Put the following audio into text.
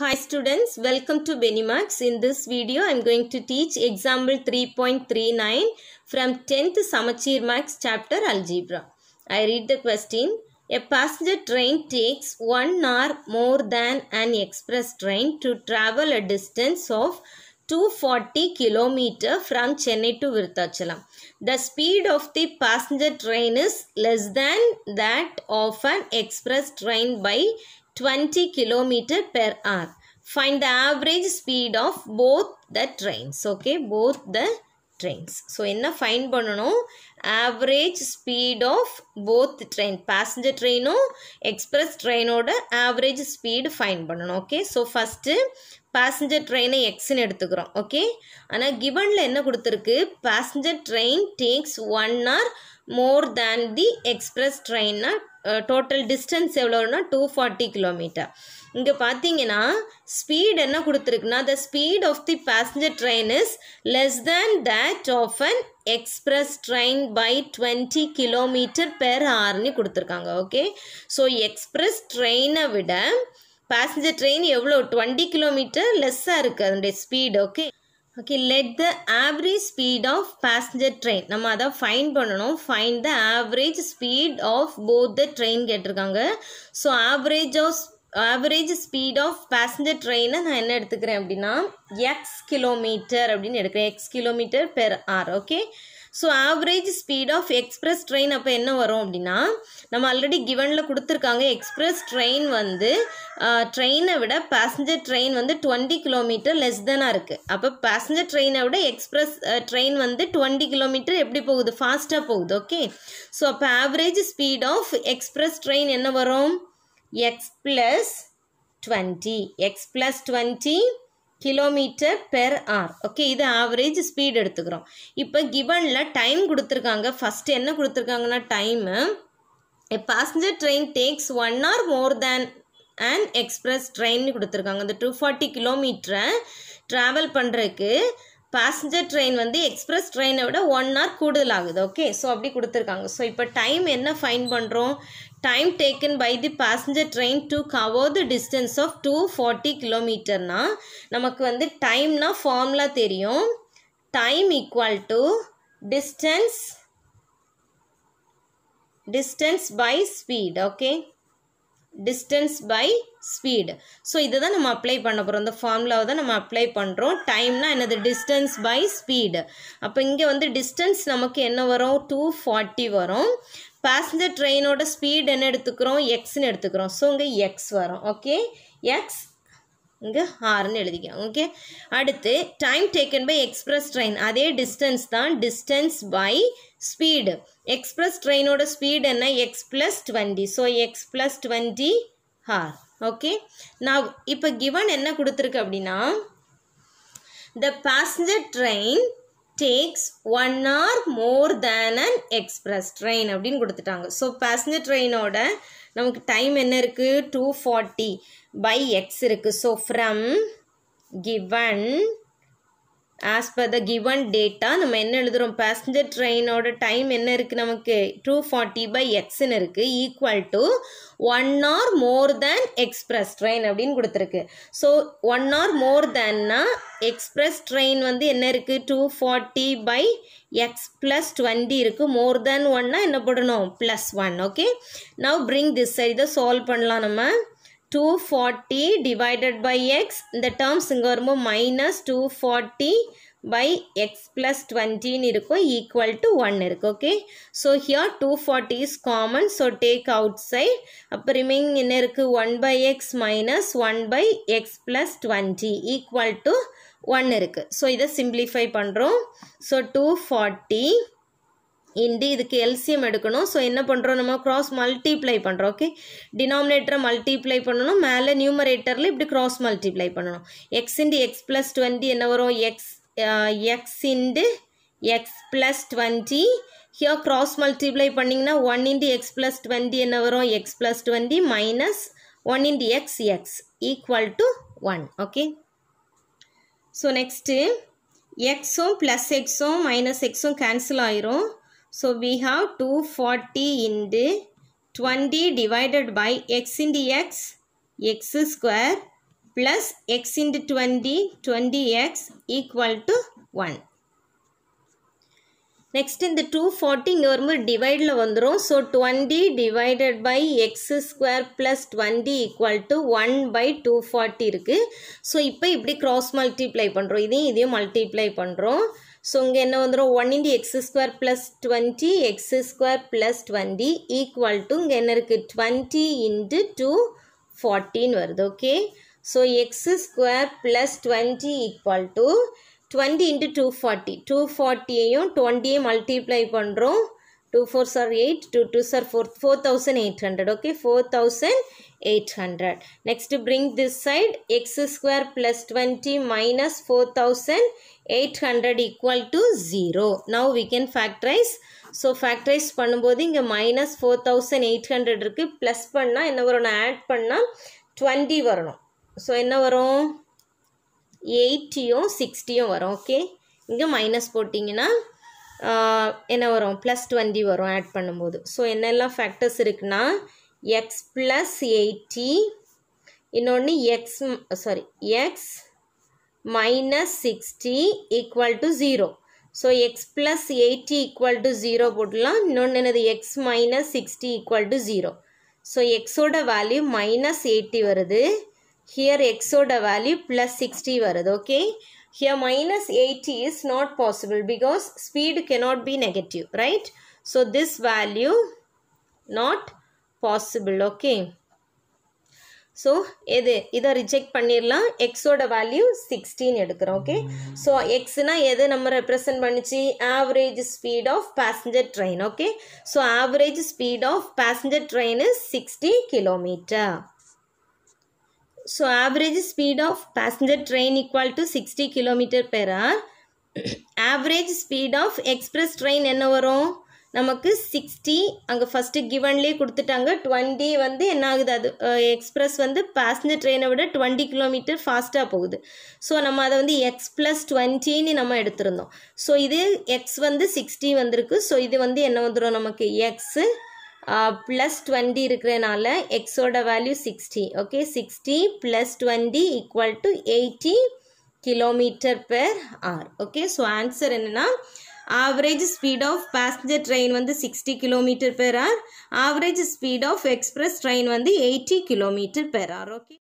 Hi students, welcome to Benimax. In this video, I am going to teach example 3.39 from 10th Samachir Max chapter algebra. I read the question. A passenger train takes one hour more than an express train to travel a distance of 240 km from Chennai to Virthachalam. The speed of the passenger train is less than that of an express train by 20 kilometer per hour. Find the average speed of both the trains. Okay, both the trains so என்ன find பண்ணணும் average speed of both train passenger ட்ரெயினும் express ட்ரெயினோட average speed find பண்ணணும் okay so first passenger ட்ரெயினை எக்ஸ்ன்னு எடுத்துக்கிறோம் okay ஆனால் கிவனில் என்ன கொடுத்துருக்கு passenger train takes one hour more than the express ட்ரெயின்னா டோட்டல் டிஸ்டன்ஸ் எவ்வளோன்னா டூ ஃபார்ட்டி கிலோமீட்டர் இங்கே பார்த்தீங்கன்னா ஸ்பீட் என்ன கொடுத்துருக்குன்னா the speed of the passenger train is less than that of an express train by twenty kilometre per ஹார்னு கொடுத்துருக்காங்க okay so express ட்ரெயினை விட பேசஞ்சர் ட்ரெயின் எவ்வளோ டுவெண்ட்டி கிலோமீட்டர் லெஸ்ஸாக இருக்குது அதனுடைய speed okay okay let the average speed of passenger train நம்ம அதை ஃபைன் பண்ணணும் find the average speed of both the train கேட்டிருக்காங்க so average of average speed of passenger ட்ரெயினை நான் என்ன எடுத்துக்கிறேன் அப்படின்னா எக்ஸ் கிலோமீட்டர் அப்படின்னு எடுக்கிறேன் x kilometre per hour okay so average speed of express train அப்போ என்ன வரும் அப்படின்னா நம்ம ஆல்ரெடி கிவனில் கொடுத்துருக்காங்க எக்ஸ்பிரஸ் ட்ரெயின் வந்து ட்ரெயினை விட பேசஞ்சர் ட்ரெயின் வந்து டுவெண்ட்டி கிலோமீட்டர் லெஸ் தானாக இருக்குது அப்போ பேசஞ்சர் ட்ரெயினை விட எக்ஸ்பிரஸ் ட்ரெயின் வந்து டுவெண்ட்டி கிலோமீட்டர் எப்படி போகுது ஃபாஸ்ட்டாக போகுது ஓகே ஸோ அப்போ average speed of express train என்ன வரும் x plus 20 x plus 20 kilometre per hour okay இது ஆவரேஜ் ஸ்பீட் எடுத்துக்கிறோம் இப்போ givenல டைம் கொடுத்துருக்காங்க first என்ன கொடுத்துருக்காங்கன்னா time passenger train takes one hour more than and express train கொடுத்துருக்காங்க அந்த டூ ஃபார்ட்டி கிலோமீட்டரை ட்ராவல் பண்ணுறதுக்கு பேசஞ்சர் ட்ரெயின் வந்து எக்ஸ்பிரஸ் ட்ரெயினை விட ஒன் ஹவர் கூடுதல் ஆகுது ஓகே ஸோ அப்படி கொடுத்துருக்காங்க ஸோ இப்போ டைம் என்ன ஃபைன் பண்ணுறோம் time taken by the passenger train to cover the distance of two forty கிலோமீட்டர்னா நமக்கு வந்து டைம்னா ஃபார்முலா தெரியும் time equal to distance distance by speed okay distance by speed so இதுதான் தான் நம்ம அப்ளை பண்ண போகிறோம் இந்த ஃபார்முலாவை தான் நம்ம அப்ளை பண்ணுறோம் டைம்னா என்னது டிஸ்டன்ஸ் பை ஸ்பீடு அப்போ இங்கே வந்து டிஸ்டன்ஸ் நமக்கு என்ன வரும் டூ ஃபார்ட்டி வரும் train ட்ரெயினோட speed என்ன எடுத்துக்கிறோம் x எடுத்துக்கிறோம் ஸோ இங்க எக்ஸ் வரும் ஓகே எக்ஸ் இங்கே ஆறுன்னு எழுதிக்கலாம் ஓகே அடுத்து time taken by express train அதே டிஸ்டன்ஸ் தான் டிஸ்டன்ஸ் பை ஸ்பீடு எக்ஸ்பிரஸ் ட்ரெயினோட ஸ்பீடு என்ன x plus twenty so x plus twenty hour okay நான் இப்போ கிவன் என்ன கொடுத்துருக்கு அப்படின்னா the passenger train takes one hour more than an express train அப்படின்னு கொடுத்துட்டாங்க ஸோ பேசஞ்சர் ட்ரெயினோட நமக்கு டைம் என்ன இருக்குது டூ ஃபார்ட்டி பை எக்ஸ் இருக்குது so from given as per the given data நம்ம என்ன எழுதுகிறோம் பேசஞ்சர் ட்ரெயினோட டைம் என்ன இருக்குது நமக்கு டூ ஃபார்ட்டி பை எக்ஸ்ன்னு இருக்குது equal to one hour more than express train அப்படின்னு கொடுத்துருக்கு ஸோ ஒன் ஆர் மோர் தேன்னா எக்ஸ்பிரஸ் ட்ரெயின் வந்து என்ன இருக்குது two forty by x plus twenty இருக்குது மோர் 1 ஒன்னா என்ன போடணும் plus one okay now bring this side இதை சால்வ் பண்ணலாம் நம்ம two forty divided by x இந்த டேர்ம்ஸ் இங்கே வரும்போது minus two forty by x plus டுவெண்ட்டின்னு இருக்கும் ஈக்குவல் டு ஒன் இருக்குது okay so here two forty is common so take out side அப்போ ரிமைனிங் என்ன இருக்குது one by x minus one by x plus twenty equal to one இருக்குது so இதை simplify பண்ணுறோம் so two forty into இதுக்கு LCM எடுக்கணும் so என்ன பண்ணுறோம் நம்ம க்ராஸ் மல்டிப்ளை பண்ணுறோம் ஓகே டினாமினேட்டரை மல்டிப்ளை பண்ணணும் மேலே நியூமரேட்டரில் இப்படி க்ராஸ் மல்டிப்ளை பண்ணணும் x into x plus twenty என்ன வரும் x x into x plus twenty ஹியோ க்ராஸ் மல்டிப்ளை பண்ணிங்கன்னா one into x plus twenty என்ன வரும் x plus twenty minus one into x x equal to one okay so next எக்ஸும் plus எக்ஸும் minus எக்ஸும் cancel ஆயிரும் So we have 240 into 20 divided by x into x, x square plus x into 20, 20x equal to 1. Next இந்த two forty இங்கே வரும்போது டிவைடில் வந்துடும் so twenty divided by x square plus twenty equal to one by two forty இருக்குது so இப்போ இப்படி cross multiply பண்ணுறோம் இதையும் இதையும் மல்டிப்ளை பண்ணுறோம் ஸோ இங்கே என்ன வந்துரும் one into x square plus twenty x square plus twenty equal to இங்கே என்ன இருக்குது டுவெண்ட்டி இன்ட்டு டூ ஃபார்ட்டின் வருது okay so x square plus twenty equal to twenty into two forty two ஃபார்ட்டியையும் டுவெண்ட்டியே மல்டிப்ளை பண்ணுறோம் டூ ஃபோர் சார் eight two two சார் four four thousand eight hundred okay four thousand eight hundred next bring this side x square plus twenty minus four thousand 800 equal to 0. Now we can factorize. ஸோ factorize பண்ணும்போது இங்கே minus four thousand eight hundred இருக்குது plus பண்ணால் என்ன வரும் add பண்ணால் twenty வரணும் so என்ன வரும் எயிட்டியும் சிக்ஸ்டியும் வரும் ஓகே இங்கே மைனஸ் போட்டிங்கன்னா என்ன வரும் ப்ளஸ் டுவெண்ட்டி வரும் ஆட் பண்ணும்போது ஸோ என்னெல்லாம் ஃபேக்டர்ஸ் இருக்குன்னா எக்ஸ் ப்ளஸ் எயிட்டி இன்னொன்று x sorry x minus 60 equal to 0. So, x plus 80 equal to 0 போட்டுலாம் no. The x minus 60 equal to 0. So, x ஓட value minus 80 வருது. Here x ஓட value plus 60 வருது. Okay. Here minus 80 is not possible because speed cannot be negative. Right. So, this value not possible. Okay. So எது இதை reject பண்ணிடலாம் எக்ஸோட value sixteen எடுக்கிறோம் okay so எக்ஸ்னால் எது நம்ம represent பண்ணிச்சி average speed of passenger train okay so average speed of passenger train is sixty km so average speed of passenger train equal to sixty kilometre per hour average speed of express train என்ன வரும் நமக்கு sixty அங்கே first கிவன்லேயே கொடுத்துட்டாங்க 20 வந்து என்ன ஆகுது அது express வந்து பேசஞ்சர் ட்ரெயினை விட டுவெண்ட்டி கிலோமீட்டர் ஃபாஸ்ட்டாக போகுது ஸோ நம்ம அதை வந்து எக்ஸ் ப்ளஸ் டுவெண்ட்டின்னு நம்ம எடுத்திருந்தோம் ஸோ இது எக்ஸ் வந்து சிக்ஸ்டி வந்திருக்கு ஸோ இது வந்து என்ன வந்துடும் நமக்கு எக்ஸு ப்ளஸ் டுவெண்ட்டி இருக்கிறனால எக்ஸோட value sixty okay sixty plus twenty equal to eighty kilometre per hour okay so answer என்னென்னா average speed of passenger train வந்து sixty kilometre per hour average speed of express train வந்து eighty kilometre per hour okay